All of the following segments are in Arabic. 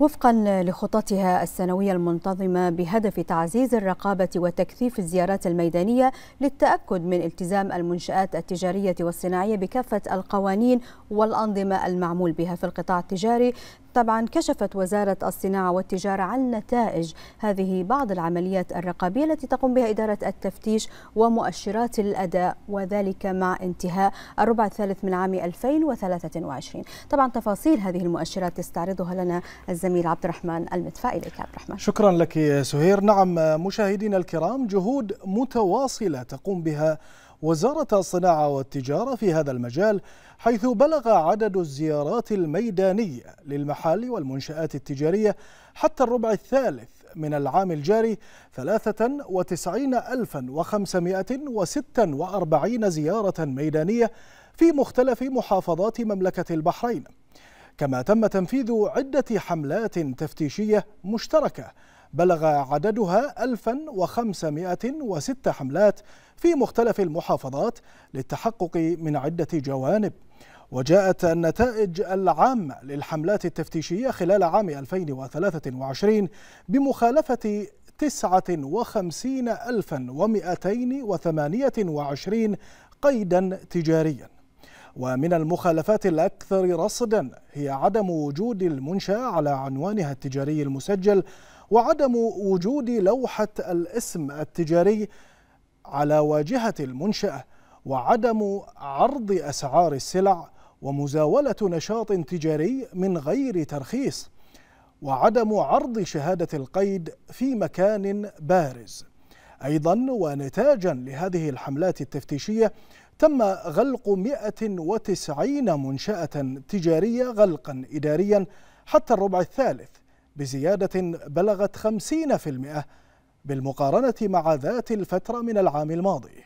وفقا لخططها السنوية المنتظمة بهدف تعزيز الرقابة وتكثيف الزيارات الميدانية للتأكد من التزام المنشآت التجارية والصناعية بكافة القوانين والأنظمة المعمول بها في القطاع التجاري طبعا كشفت وزارة الصناعة والتجارة عن نتائج هذه بعض العمليات الرقابية التي تقوم بها إدارة التفتيش ومؤشرات الأداء وذلك مع انتهاء الربع الثالث من عام 2023 طبعا تفاصيل هذه المؤشرات يستعرضها لنا الزميل عبد الرحمن المدفع إليك عبد الرحمن شكرا لك سهير نعم مشاهدينا الكرام جهود متواصلة تقوم بها وزارة الصناعة والتجارة في هذا المجال حيث بلغ عدد الزيارات الميدانية للمحال والمنشآت التجارية حتى الربع الثالث من العام الجاري 93546 زيارة ميدانية في مختلف محافظات مملكة البحرين كما تم تنفيذ عدة حملات تفتيشية مشتركة بلغ عددها 1506 حملات في مختلف المحافظات للتحقق من عدة جوانب وجاءت النتائج العامة للحملات التفتيشية خلال عام 2023 بمخالفة 59228 قيدا تجاريا ومن المخالفات الأكثر رصدا هي عدم وجود المنشأة على عنوانها التجاري المسجل وعدم وجود لوحة الاسم التجاري على واجهة المنشأة وعدم عرض أسعار السلع ومزاولة نشاط تجاري من غير ترخيص وعدم عرض شهادة القيد في مكان بارز أيضا ونتاجا لهذه الحملات التفتيشية تم غلق 190 منشأة تجارية غلقا إداريا حتى الربع الثالث بزيادة بلغت 50% بالمقارنة مع ذات الفترة من العام الماضي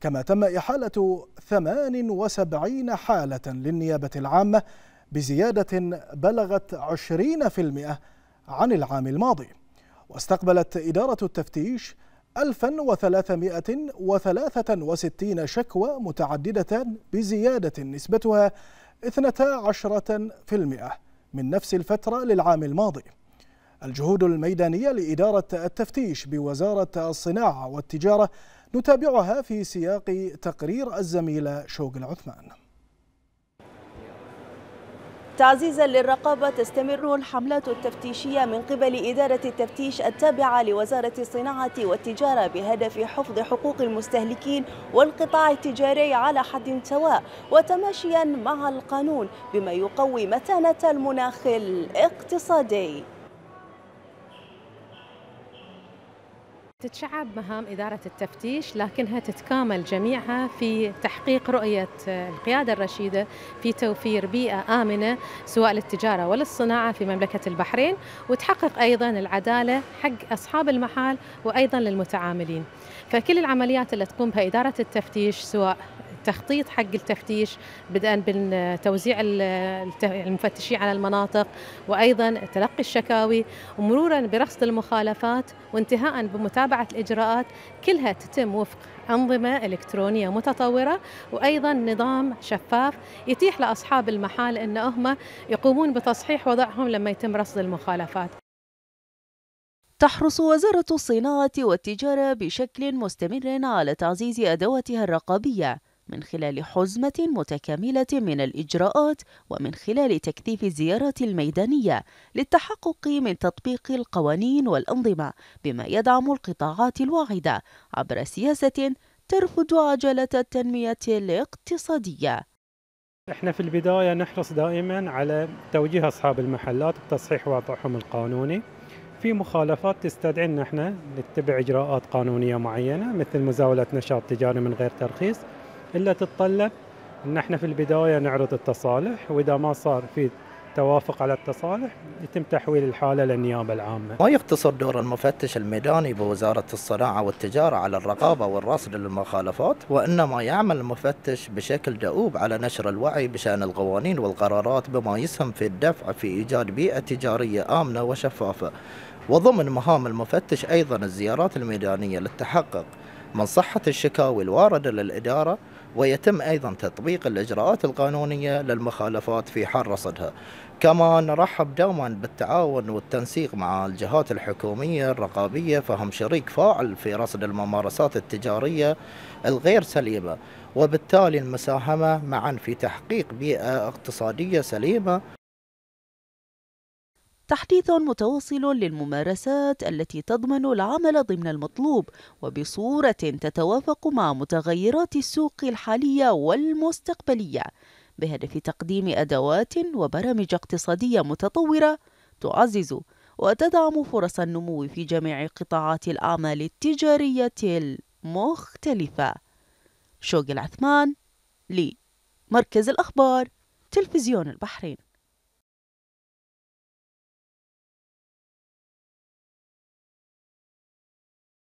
كما تم إحالة 78 حالة للنيابة العامة بزيادة بلغت 20% عن العام الماضي واستقبلت إدارة التفتيش 1363 شكوى متعددة بزيادة نسبتها 12% من نفس الفترة للعام الماضي الجهود الميدانية لإدارة التفتيش بوزارة الصناعة والتجارة نتابعها في سياق تقرير الزميلة شوق العثمان تعزيزا للرقابة تستمر الحملات التفتيشية من قبل إدارة التفتيش التابعة لوزارة الصناعة والتجارة بهدف حفظ حقوق المستهلكين والقطاع التجاري على حد سواء وتماشيا مع القانون بما يقوي متانة المناخ الاقتصادي تتشعب مهام إدارة التفتيش لكنها تتكامل جميعها في تحقيق رؤية القيادة الرشيدة في توفير بيئة آمنة سواء للتجارة وللصناعة في مملكة البحرين وتحقق أيضا العدالة حق أصحاب المحال وأيضا للمتعاملين فكل العمليات اللي تقوم بها إدارة التفتيش سواء التخطيط حق التفتيش بدءا بتوزيع المفتشين على المناطق وايضا تلقي الشكاوي ومرورا برصد المخالفات وانتهاء بمتابعه الاجراءات كلها تتم وفق أنظمة إلكترونية متطورة وأيضا نظام شفاف يتيح لأصحاب المحال أن هم يقومون بتصحيح وضعهم لما يتم رصد المخالفات تحرص وزارة الصناعة والتجارة بشكل مستمر على تعزيز أدواتها الرقابية من خلال حزمة متكاملة من الإجراءات ومن خلال تكثيف الزيارات الميدانية للتحقق من تطبيق القوانين والأنظمة بما يدعم القطاعات الواعدة عبر سياسة ترفض عجلة التنمية الاقتصادية احنا في البداية نحرص دائما على توجيه أصحاب المحلات بتصحيح وضعهم القانوني في مخالفات تستدعي ان احنا نتبع اجراءات قانونيه معينه مثل مزاوله نشاط تجاري من غير ترخيص الا تتطلب ان احنا في البدايه نعرض التصالح واذا ما صار في توافق على التصالح يتم تحويل الحاله للنيابه العامه. ما يقتصر دور المفتش الميداني بوزاره الصناعه والتجاره على الرقابه والرصد للمخالفات وانما يعمل المفتش بشكل دؤوب على نشر الوعي بشان القوانين والقرارات بما يسهم في الدفع في ايجاد بيئه تجاريه امنه وشفافه. وضمن مهام المفتش ايضا الزيارات الميدانيه للتحقق من صحة الشكاوي الواردة للإدارة ويتم أيضا تطبيق الإجراءات القانونية للمخالفات في حال رصدها كما نرحب دوما بالتعاون والتنسيق مع الجهات الحكومية الرقابية فهم شريك فاعل في رصد الممارسات التجارية الغير سليمة وبالتالي المساهمة معا في تحقيق بيئة اقتصادية سليمة تحديث متواصل للممارسات التي تضمن العمل ضمن المطلوب وبصورة تتوافق مع متغيرات السوق الحالية والمستقبلية بهدف تقديم أدوات وبرامج اقتصادية متطورة تعزز وتدعم فرص النمو في جميع قطاعات الأعمال التجارية المختلفة شوق العثمان لمركز الأخبار تلفزيون البحرين